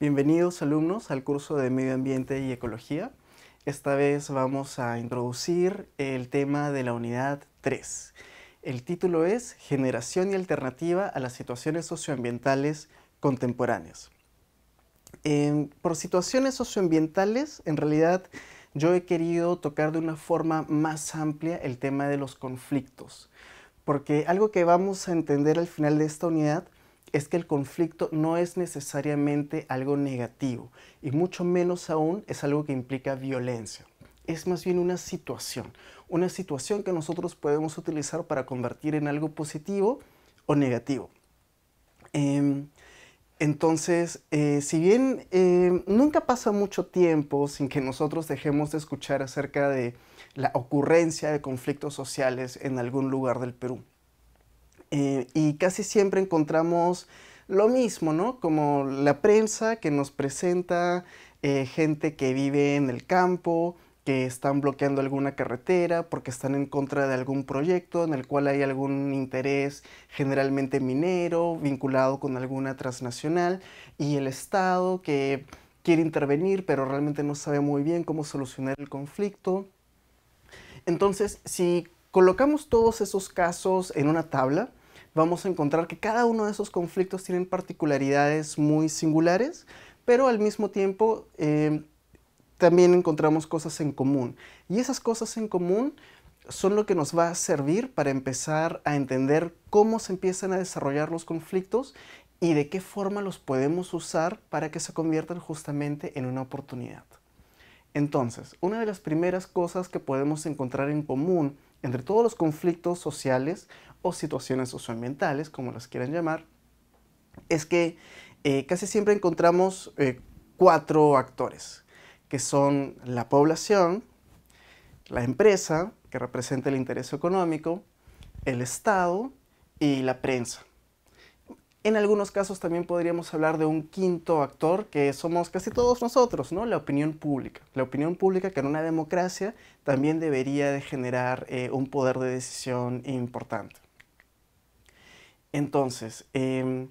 Bienvenidos alumnos al curso de Medio Ambiente y Ecología. Esta vez vamos a introducir el tema de la unidad 3. El título es Generación y alternativa a las situaciones socioambientales contemporáneas. Em, por situaciones socioambientales, en realidad yo he querido tocar de una forma más amplia el tema de los conflictos, porque algo que vamos a entender al final de esta unidad es que el conflicto no es necesariamente algo negativo y mucho menos aún es algo que implica violencia. Es más bien una situación, una situación que nosotros podemos utilizar para convertir en algo positivo o negativo. Em, entonces, eh, si bien em, nunca pasa mucho tiempo sin que nosotros dejemos de escuchar acerca de la ocurrencia de conflictos sociales en algún lugar del Perú, eh, y casi siempre encontramos lo mismo, ¿no? Como la prensa que nos presenta eh, gente que vive en el campo, que están bloqueando alguna carretera porque están en contra de algún proyecto en el cual hay algún interés generalmente minero vinculado con alguna transnacional y el Estado que quiere intervenir pero realmente no sabe muy bien cómo solucionar el conflicto. Entonces, si colocamos todos esos casos en una tabla, vamos a encontrar que cada uno de esos conflictos tienen particularidades muy singulares, pero al mismo tiempo eh, también encontramos cosas en común. Y esas cosas en común son lo que nos va a servir para empezar a entender cómo se empiezan a desarrollar los conflictos y de qué forma los podemos usar para que se conviertan justamente en una oportunidad. Entonces, una de las primeras cosas que podemos encontrar en común entre todos los conflictos sociales o situaciones socioambientales, como las quieran llamar, es que eh, casi siempre encontramos eh, cuatro actores, que son la población, la empresa, que representa el interés económico, el Estado y la prensa. En algunos casos también podríamos hablar de un quinto actor que somos casi todos nosotros, ¿no? La opinión pública. La opinión pública que en una democracia también debería de generar eh, un poder de decisión importante. Entonces, em,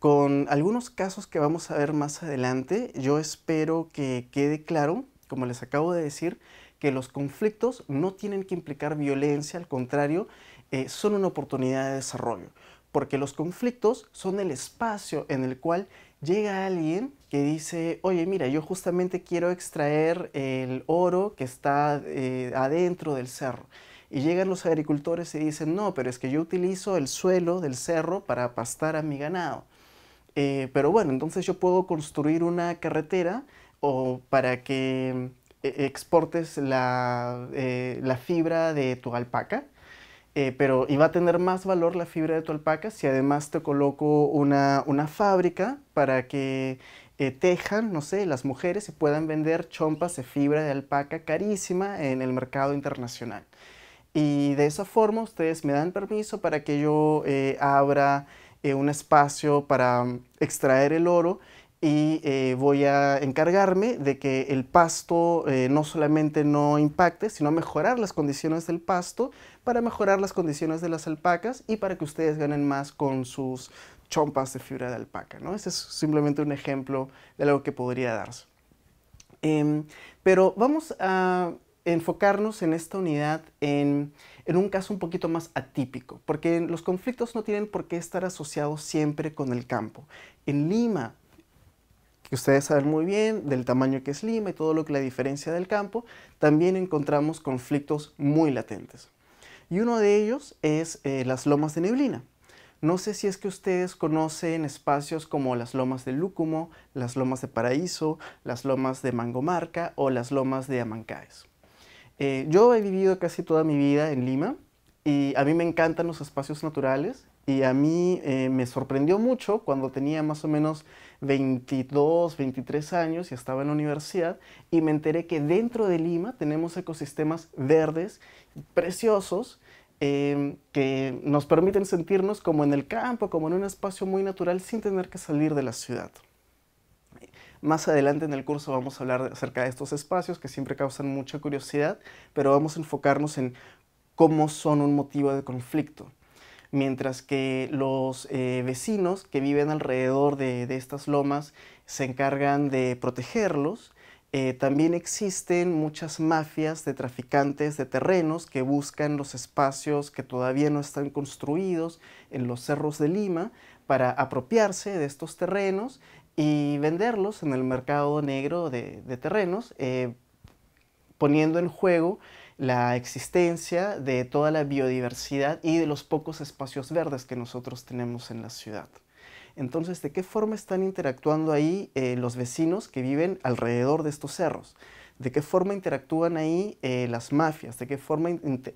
con algunos casos que vamos a ver más adelante, yo espero que quede claro, como les acabo de decir, que los conflictos no tienen que implicar violencia, al contrario, eh, son una oportunidad de desarrollo porque los conflictos son el espacio en el cual llega alguien que dice, oye, mira, yo justamente quiero extraer el oro que está eh, adentro del cerro. Y llegan los agricultores y dicen, no, pero es que yo utilizo el suelo del cerro para pastar a mi ganado. Eh, pero bueno, entonces yo puedo construir una carretera o para que eh, exportes la, la fibra de tu alpaca eh, pero iba a tener más valor la fibra de tu alpaca si además te coloco una, fábrica para que eh, tejan, no sé, las mujeres y puedan vender chompas de fibra de alpaca carísima en el mercado internacional. Y de esa forma ustedes me dan permiso para que yo eh, abra un espacio para mm, extraer el oro y eh, voy a encargarme de que el pasto eh, no solamente no impacte, sino mejorar las condiciones del pasto para mejorar las condiciones de las alpacas y para que ustedes ganen más con sus chompas de fibra de alpaca. ¿no? Ese es simplemente un ejemplo de algo que podría darse. Em, pero vamos a enfocarnos en esta unidad en, en, un caso un poquito más atípico, porque los conflictos no tienen por qué estar asociados siempre con el campo. En Lima, que ustedes saben muy bien, del tamaño que es Lima y todo lo que la diferencia del campo, también encontramos conflictos muy latentes. Y uno de ellos es eh, las lomas de neblina. No sé si es que ustedes conocen espacios como las lomas de Lúcumo, las lomas de Paraíso, las lomas de Mangomarca o las lomas de Amancaes. Eh, yo he vivido casi toda mi vida en Lima y a mí me encantan los espacios naturales y a mí eh, me sorprendió mucho cuando tenía más o menos 22, 23 años y estaba en la universidad y me enteré que dentro de Lima tenemos ecosistemas verdes preciosos eh, que nos permiten sentirnos como en el campo, como en un espacio muy natural sin tener que salir de la ciudad. Más adelante en el curso vamos a hablar acerca de estos espacios que siempre causan mucha curiosidad, pero vamos a enfocarnos en cómo son un motivo de conflicto mientras que los eh, vecinos que viven alrededor de, estas lomas se encargan de protegerlos. Eh, también existen muchas mafias de traficantes de terrenos que buscan los espacios que todavía no están construidos en los cerros de Lima para apropiarse de estos terrenos y venderlos en el mercado negro de, terrenos, eh, poniendo en juego la existencia de toda la biodiversidad y de los pocos espacios verdes que nosotros tenemos en la ciudad. Entonces, ¿de qué forma están interactuando ahí eh, los vecinos que viven alrededor de estos cerros? ¿De qué forma interactúan ahí eh, las mafias? ¿De qué forma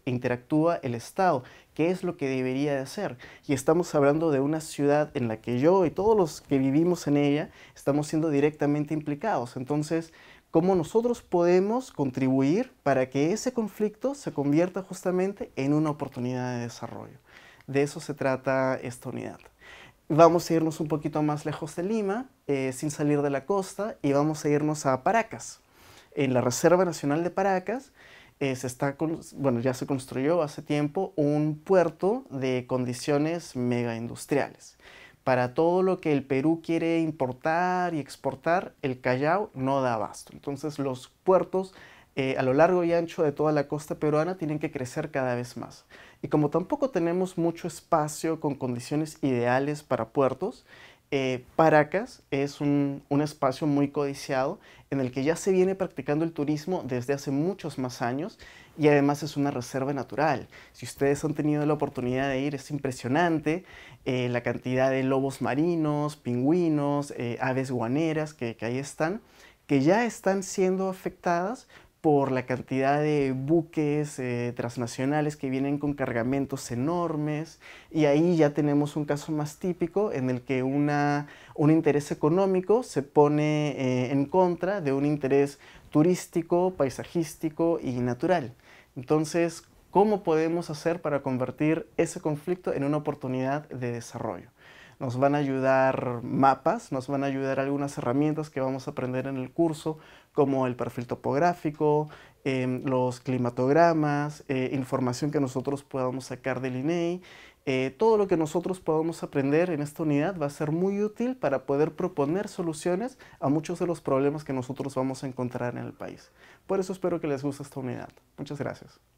interactúa el Estado? ¿Qué es lo que debería de hacer? Y estamos hablando de una ciudad en la que yo y todos los que vivimos en ella estamos siendo directamente implicados. Entonces, cómo nosotros podemos contribuir para que ese conflicto se convierta justamente en una oportunidad de desarrollo. De eso se trata esta unidad. Vamos a irnos un poquito más lejos de Lima, eh, sin salir de la costa, y vamos a irnos a Paracas. En la Reserva Nacional de Paracas eh, se está bueno, ya se construyó hace tiempo un puerto de condiciones mega industriales para todo lo que el Perú quiere importar y exportar, el Callao no da abasto. Entonces los puertos eh, a lo largo y ancho de toda la costa peruana tienen que crecer cada vez más. Y como tampoco tenemos mucho espacio con condiciones ideales para puertos, eh, Paracas es un, espacio muy codiciado en el que ya se viene practicando el turismo desde hace muchos más años y además es una reserva natural. Si ustedes han tenido la oportunidad de ir, es impresionante eh, la cantidad de lobos marinos, pingüinos, eh, aves guaneras que ahí están, que ya están siendo afectadas por la cantidad de buques eh, transnacionales que vienen con cargamentos enormes y ahí ya tenemos un caso más típico en el que un interés económico se pone eh, en contra de un interés turístico, paisajístico y natural. Entonces, ¿cómo podemos hacer para convertir ese conflicto en una oportunidad de desarrollo? nos van a ayudar mapas, nos van a ayudar algunas herramientas que vamos a aprender en el curso, como el perfil topográfico, em, los climatogramas, eh, información que nosotros podamos sacar del INEI. E eh, todo lo que nosotros podamos aprender en esta unidad va a ser muy útil para poder proponer soluciones a muchos de los problemas que nosotros vamos a encontrar en el país. Por eso espero que les guste esta unidad. Muchas gracias.